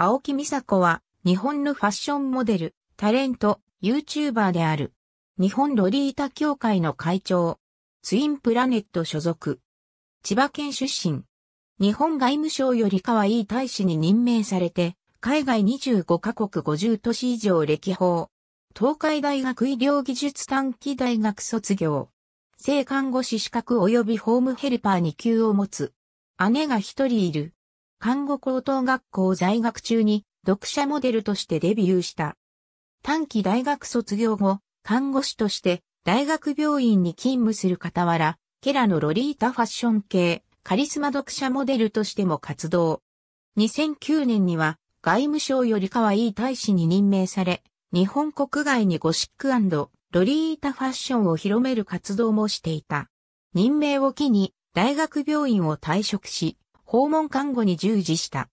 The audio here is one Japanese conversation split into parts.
青木美佐子は、日本のファッションモデル、タレント、YouTuber である。日本ロリータ協会の会長。ツインプラネット所属。千葉県出身。日本外務省より可愛い大使に任命されて、海外25カ国50都市以上歴訪。東海大学医療技術短期大学卒業。性看護師資格及びホームヘルパー2級を持つ。姉が一人いる。看護高等学校在学中に読者モデルとしてデビューした。短期大学卒業後、看護師として大学病院に勤務する傍ら、ケラのロリータファッション系、カリスマ読者モデルとしても活動。2009年には外務省より可愛いい大使に任命され、日本国外にゴシックロリータファッションを広める活動もしていた。任命を機に大学病院を退職し、訪問看護に従事した。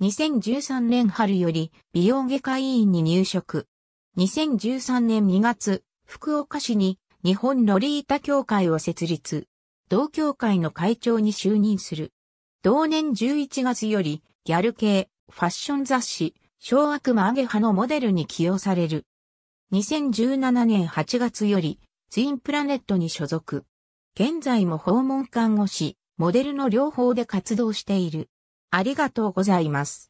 2013年春より美容外科医院に入職。2013年2月、福岡市に日本ロリータ協会を設立。同協会の会長に就任する。同年11月よりギャル系、ファッション雑誌、小悪魔アゲハのモデルに起用される。2017年8月よりツインプラネットに所属。現在も訪問看護師、モデルの両方で活動している。ありがとうございます。